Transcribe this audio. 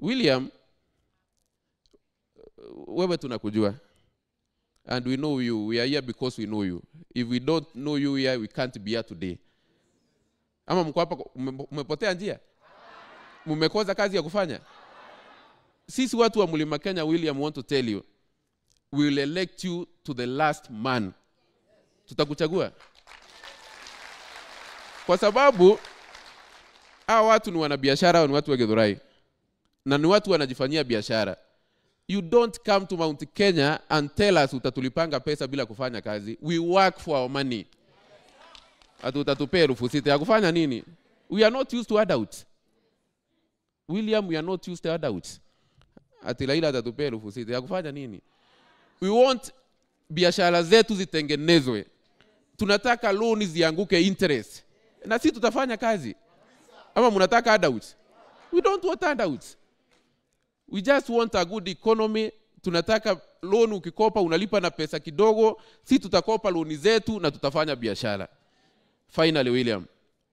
William wewe tunakujua and we know you we are here because we know you if we don't know you here we can't be here today ama mko hapa mmepotea njia mmekoza kazi ya kufanya sisi watu wa mlima kenya william want to tell you we will elect you to the last man tutakuchagua kwa sababu hawa watu ni wanabiashara ni watu wa githurai na ni watu wanajifanyia biashara you don't come to mount kenya and tell us utatulipanga pesa bila kufanya kazi we work for our money ati utatupea elfu sita ya kufanya nini we are not used to adult william we are not used to adult ati laila atatupea elfu sita ya kufanya nini we want biashara zetu zitengenezwe tunataka loan zianguke interest na si tutafanya kazi ama mnataka adult we don't want adults we just want a good economy tunataka loan ukikopa unalipa na pesa kidogo si tutakopa loni zetu na tutafanya biashara finally william